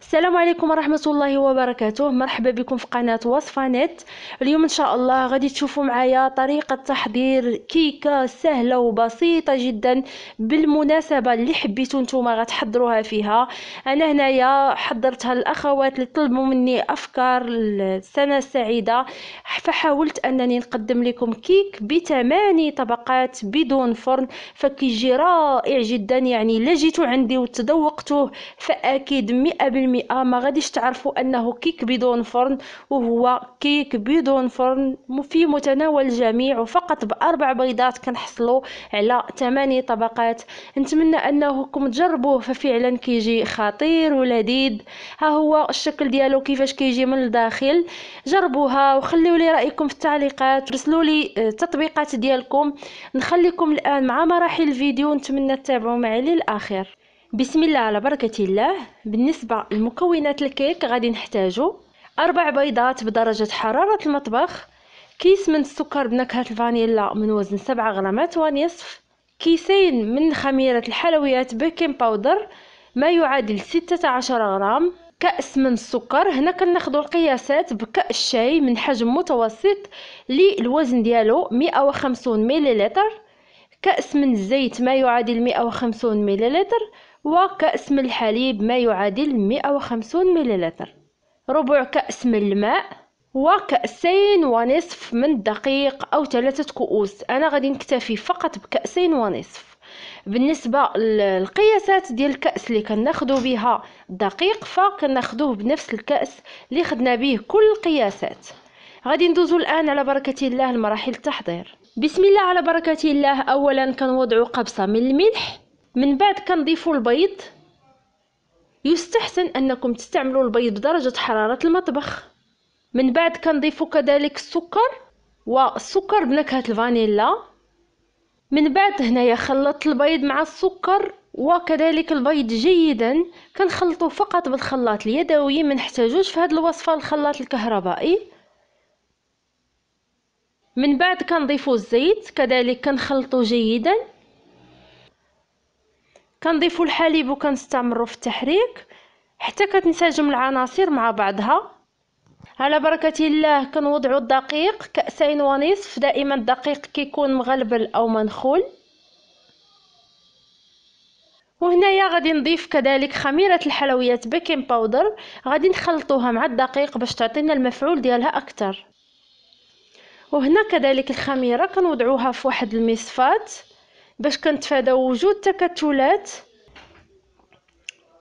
السلام عليكم ورحمه الله وبركاته مرحبا بكم في قناه وصفه نت اليوم ان شاء الله غادي تشوفوا معايا طريقه تحضير كيكه سهله وبسيطه جدا بالمناسبه اللي حبيتو نتوما غتحضروها فيها انا هنايا حضرتها للاخوات اللي طلبوا مني افكار السنه السعيده فحاولت انني نقدم لكم كيك بثماني طبقات بدون فرن فكيجي رائع جدا يعني لجيتوا جيتو عندي وتذوقتوه فاكيد 100 بالمئة ما غاديش تعرفوا انه كيك بدون فرن وهو كيك بدون فرن في متناول الجميع وفقط باربع بيضات كنحصلوا على ثمانية طبقات نتمنى انكم تجربوه ففعلا كيجي خطير ولذيذ ها هو الشكل ديالو كيفاش كيجي من الداخل جربوها وخليوا لي رايكم في التعليقات رسلوا لي التطبيقات آه، ديالكم نخليكم الان مع مراحل الفيديو نتمنى تتابعوا معي للاخر بسم الله على بركة الله بالنسبة لمكونات الكيك غادي نحتاجو أربع بيضات بدرجة حرارة المطبخ كيس من السكر بنكهة الفانيلا من وزن سبعة غرامات ونصف كيسين من خميرة الحلويات بيكين باودر ما يعادل ستة عشر غرام كأس من السكر هنا كناخدو القياسات بكأس شاي من حجم متوسط للوزن ديالو مئة وخمسون مليلتر كأس من الزيت ما يعادل مئة وخمسون مليلتر وكأس من الحليب ما يعادل 150 مللتر ربع كأس من الماء وكأسين ونصف من الدقيق أو ثلاثة كؤوس أنا غادي نكتفي فقط بكأسين ونصف بالنسبة للقياسات ديال الكأس اللي كناخدو بها الدقيق فكناخدوه بنفس الكأس اللي خدنا به كل القياسات غادي ندوزو الآن على بركة الله لمراحل التحضير بسم الله على بركة الله أولا كنوضعو قبصة من الملح من بعد كنضيفوا البيض يستحسن انكم تستعملوا البيض بدرجه حراره المطبخ من بعد كنضيفوا كذلك السكر والسكر بنكهه الفانيلا من بعد هنايا خلطت البيض مع السكر وكذلك البيض جيدا كنخلطو فقط بالخلاط اليدوي ما نحتاجوش في هذه الوصفه الخلاط الكهربائي من بعد كنضيفو الزيت كذلك كنخلطو جيدا كنضيفو الحليب وكنستمروا في التحريك حتى كتنسجم العناصر مع بعضها على بركه الله كنوضعو الدقيق كاسين ونصف دائما الدقيق كيكون مغلبل او منخول وهنايا غادي نضيف كذلك خميره الحلويات بيكين باودر غادي نخلطوها مع الدقيق باش تعطينا المفعول ديالها اكثر وهنا كذلك الخميره كنوضعوها في واحد المصفات باش كنتفاداو وجود تكتلات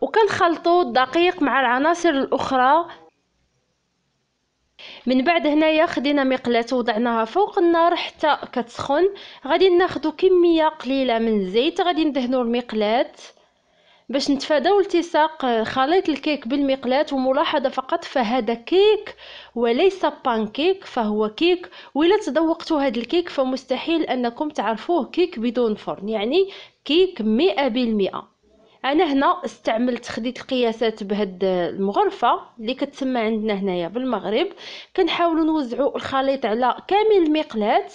وكنخلطوا الدقيق مع العناصر الاخرى من بعد هنايا خدينا مقلاة وضعناها فوق النار حتى كتسخن غادي ناخدو كميه قليله من الزيت غادي ندهنو المقلاه باش نتفاداو التصاق آه، خليط الكيك بالمقلاة وملاحظة فقط فهذا كيك وليس بانكيك فهو كيك وإلا تذوقتوا هذا الكيك فمستحيل أنكم تعرفوه كيك بدون فرن يعني كيك مئة بالمئة انا هنا استعملت خديت القياسات بهاد آه، المغرفه اللي كتسمى عندنا هنايا بالمغرب كنحاولوا نوزعوا الخليط على كامل المقلات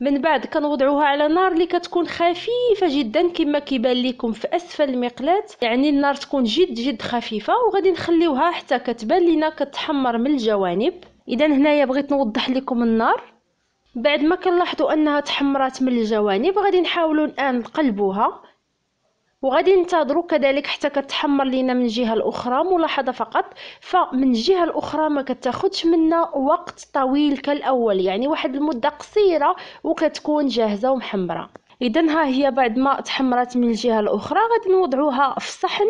من بعد كنوضعوها على نار اللي كتكون خفيفه جدا كما كيبان لكم في اسفل المقلاة يعني النار تكون جد جد خفيفه وغادي نخليوها حتى كتبان لينا كتحمر من الجوانب اذا هنايا بغيت نوضح لكم النار بعد ما كنلاحظوا انها تحمرات من الجوانب غادي نحاولوا الان نقلبوها وغادي ننتظروا كذلك حتى كتحمر لينا من الجهه الاخرى ملاحظه فقط فمن الجهه الاخرى ما كتاخذش منا وقت طويل كالاول يعني واحد المده قصيره وكتكون جاهزه ومحمره اذا ها هي بعد ما تحمرت من الجهه الاخرى غادي نوضعوها في الصحن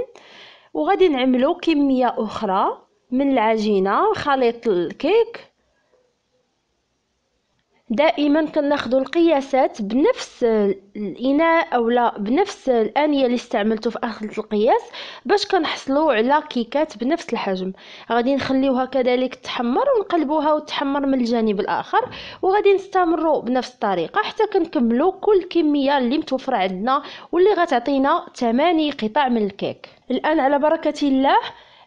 وغادي نعملو كميه اخرى من العجينه خليط الكيك دائما كناخذ القياسات بنفس الاناء او لا بنفس الانيه اللي استعملته في اخذ القياس باش كنحصلوا على كيكات بنفس الحجم غادي نخليوها كذلك تحمر ونقلبوها وتحمر من الجانب الاخر وغادي نستمروا بنفس الطريقه حتى كنكملوا كل كميه اللي متوفره عندنا واللي غتعطينا 8 قطع من الكيك الان على بركه الله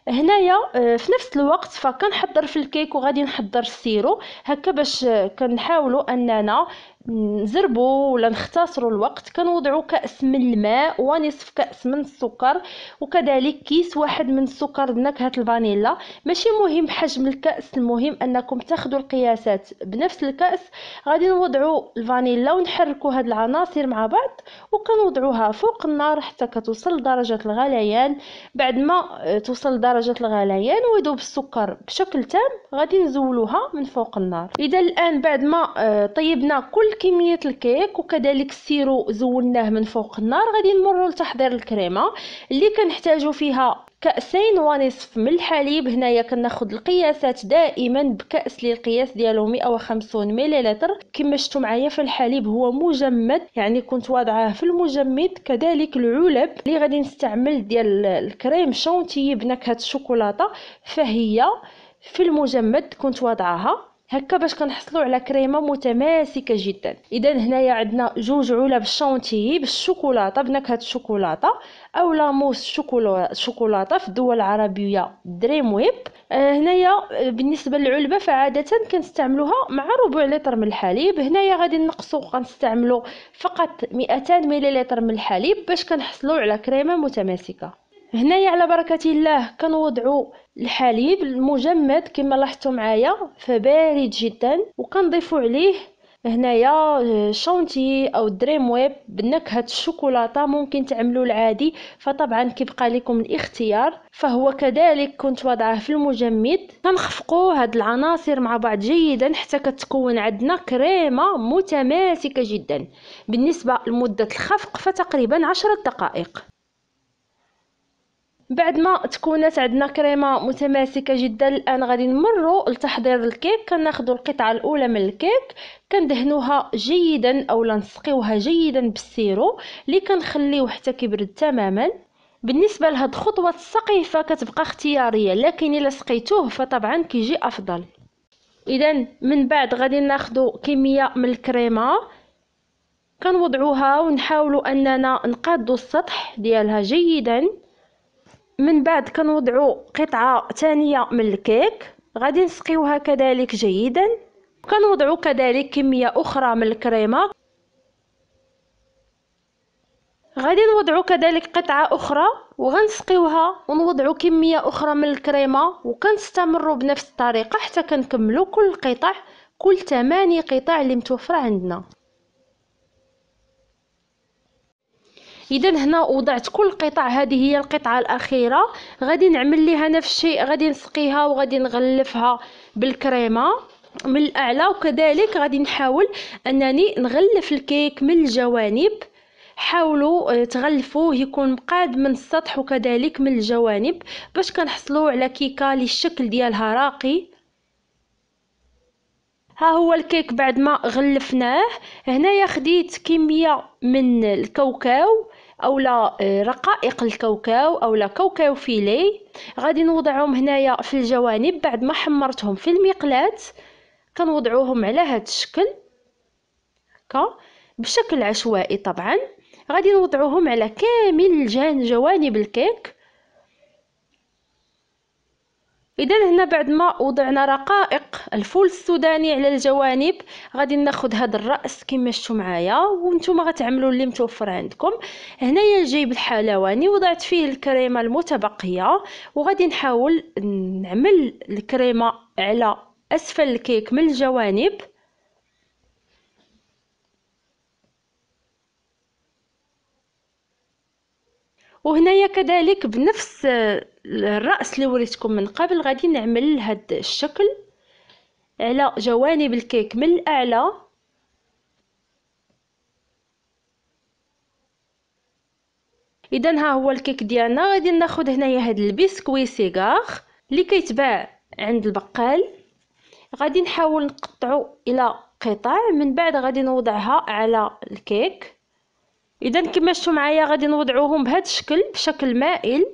هنايا آه، في نفس الوقت فكنحضر في الكيك وغادي نحضر السيرو هكا باش آه، كنحاولوا اننا نزربو ولا نختصروا الوقت كنوضعوا كاس من الماء ونصف كاس من السكر وكذلك كيس واحد من السكر بنكهه الفانيلا ماشي مهم حجم الكاس المهم انكم تاخذوا القياسات بنفس الكاس غادي نوضعوا الفانيلا ونحركوا هاد العناصر مع بعض وكنوضعوها فوق النار حتى كتوصل لدرجه الغليان بعد ما توصل لدرجه الغليان ويذوب السكر بشكل تام غادي نزولوها من فوق النار اذا الان بعد ما آه، طيبنا كل كميه الكيك وكذلك السيرو زولناه من فوق النار غادي نمروا لتحضير الكريمه اللي كنحتاجو فيها كاسين ونصف من الحليب هنايا كناخد القياسات دائما بكاس لي القياس ديالو 150 مليلتر كما شفتوا معايا فالحليب هو مجمد يعني كنت واضعاه في المجمد كذلك العلب اللي غادي نستعمل ديال الكريم شونتيي بنكهه الشوكولاته فهي في المجمد كنت واضعاها هكا باش كنحصلوا على كريمه متماسكه جدا اذا هنايا عندنا جوج علب شونتيي بالشوكولاته بنكهه الشوكولاته او لاموس شوكولاته في الدول العربيه دريم ويب آه، هنايا بالنسبه للعلبه فعاده كنستعملوها مع ربع لتر من الحليب هنايا غادي نقصو غنستعملو فقط 200 ملل من الحليب باش كنحصلوا على كريمه متماسكه هنايا على بركه الله كنوضعوا الحليب المجمد كما لاحظتوا معايا فبارد جدا وكنضيفوا عليه هنايا آه، شونتي او دريم ويب بنكهه الشوكولاته ممكن تعملوا العادي فطبعا كيبقى لكم الاختيار فهو كذلك كنت وضعه في المجمد كنخفقوا هاد العناصر مع بعض جيدا حتى كتكون عندنا كريمه متماسكه جدا بالنسبه لمده الخفق فتقريبا عشرة دقائق بعد ما تكونت عندنا كريمه متماسكه جدا الان غادي نمروا لتحضير الكيك كناخذوا القطعه الاولى من الكيك كندهنوها جيدا اولا نسقيوها جيدا بالسيرو اللي كنخليوه حتى كيبرد تماما بالنسبه لهاد خطوه السقيفه فكتبقى اختياريه لكن الا سقيتوه فطبعا كيجي افضل اذا من بعد غادي ناخذ كميه من الكريمه كنوضعوها ونحاولوا اننا نقادوا السطح ديالها جيدا من بعد كنوضعوا قطعه ثانيه من الكيك غادي نسقيوها كذلك جيدا كنوضعوا كذلك كميه اخرى من الكريمه غادي نوضعوا كذلك قطعه اخرى وغنسقيوها ونوضعوا كميه اخرى من الكريمه وكنستمروا بنفس الطريقه حتى كنكملوا كل قطع كل 8 قطع اللي متوفره عندنا اذا هنا وضعت كل قطع هذه هي القطعه الاخيره غادي نعمل ليها نفس الشيء غادي نسقيها وغادي نغلفها بالكريمه من الاعلى وكذلك غادي نحاول انني نغلف الكيك من الجوانب حاولوا آه، تغلفوه يكون مقاد من السطح وكذلك من الجوانب باش كنحصلوا على كيكه اللي الشكل ديالها راقي ها هو الكيك بعد ما غلفناه هنايا خديت كميه من الكاوكاو اولا آه، رقائق الكاوكاو اولا كاوكاو فيلي غادي نوضعهم هنايا في الجوانب بعد ما حمرتهم في المقلاة كنوضعوهم على هذا الشكل هكا بشكل عشوائي طبعا غادي نوضعوهم على كامل الجوانب الكيك اذا هنا بعد ما وضعنا رقائق الفول السوداني على الجوانب غادي ناخذ هذا الراس كما شفتوا معايا وانتم غتعملوا اللي متوفر عندكم هنايا جايب الحلواني وضعت فيه الكريمه المتبقيه وغادي نحاول نعمل الكريمه على اسفل الكيك من الجوانب وهنايا كذلك بنفس آه، الراس اللي وريتكم من قبل غادي نعمل هذا الشكل على جوانب الكيك من الاعلى اذا ها هو الكيك ديالنا غادي ناخذ هنايا هاد البسكوي سيغار اللي كيتباع عند البقال غادي نحاول نقطعو الى قطع من بعد غادي نوضعها على الكيك اذا كما شفتوا معايا غادي نوضعوهم بهذا الشكل بشكل مائل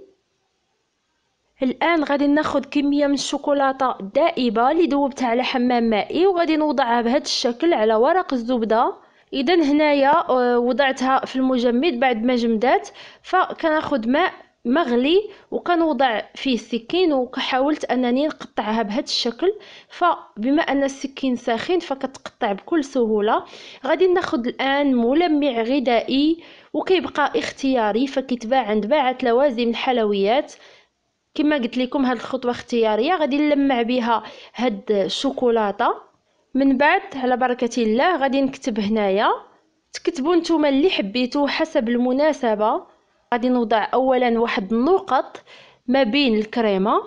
الان غادي ناخذ كميه من الشوكولاته الدائبه اللي ذوبتها على حمام مائي وغادي نوضعها بهذا الشكل على ورق الزبده اذا هنايا آه، وضعتها في المجمد بعد ما جمدات فكناخذ ماء مغلي وكنوضع فيه السكين وحاولت انني نقطعها بهذا الشكل فبما ان السكين ساخن فكتقطع بكل سهوله غادي ناخذ الان ملمع غذائي وكيبقى اختياري فكيتباع عند باعة لوازم الحلويات كما قلت لكم هاد الخطوه اختياريه غادي نلمع بها هاد الشوكولاته من بعد على بركه الله غادي نكتب هنايا تكتبوا نتوما اللي حبيتو حسب المناسبه غادي نوضع اولا واحد النقط ما بين الكريمه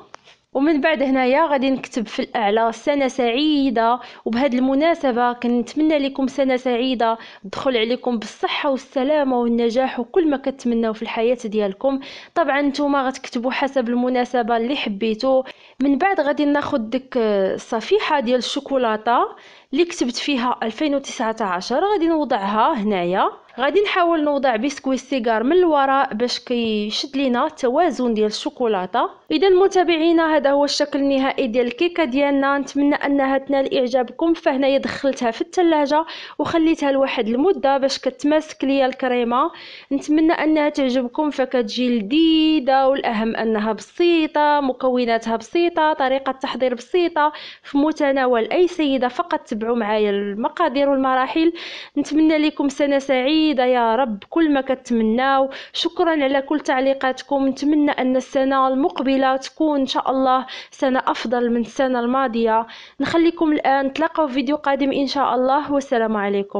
ومن بعد هنايا غادي نكتب في الاعلى سنه سعيده وبهذه المناسبه كنتمنى لكم سنه سعيده تدخل عليكم بالصحه والسلامه والنجاح وكل ما كتمنوا في الحياه ديالكم طبعا نتوما غتكتبوا حسب المناسبه اللي حبيتو من بعد غادي ناخذ ديك الصفيحه ديال الشوكولاته اللي كتبت فيها 2019 غادي نوضعها هنايا غادي نحاول نوضع بسكوي السيجار من الوراء باش كيشد لينا التوازن ديال الشوكولاته اذا متابعينا هذا هو الشكل النهائي ديال الكيكه ديالنا نتمنى انها تنال اعجابكم فهنايا دخلتها في الثلاجه وخليتها لواحد المده باش كتماسك ليا الكريمه نتمنى انها تعجبكم فكتجي لذيذه والاهم انها بسيطه مكوناتها بسيطه طريقه تحضير بسيطه في متناول اي سيده فقط تبعوا معايا المقادير والمراحل نتمنى لكم سنه سعيده سعيده يا رب كل ما كتمناو شكرا على كل تعليقاتكم نتمنى ان السنه المقبله تكون ان شاء الله سنه افضل من السنه الماضيه نخليكم الان نتلاقاو في فيديو قادم ان شاء الله والسلام عليكم